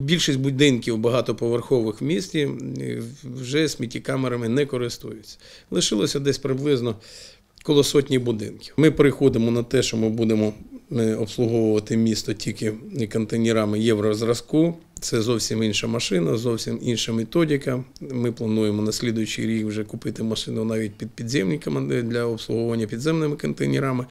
Більшість будинків багатоповерхових в місті вже сміттєкамерами не користуються. Лишилося десь приблизно коло сотні будинків. Ми переходимо на те, що ми будемо е, обслуговувати місто тільки контейнерами єврозразку. Це зовсім інша машина, зовсім інша методика. Ми плануємо на слідуючий рік вже купити машину навіть під підземниками е, для обслуговування підземними контейнерами.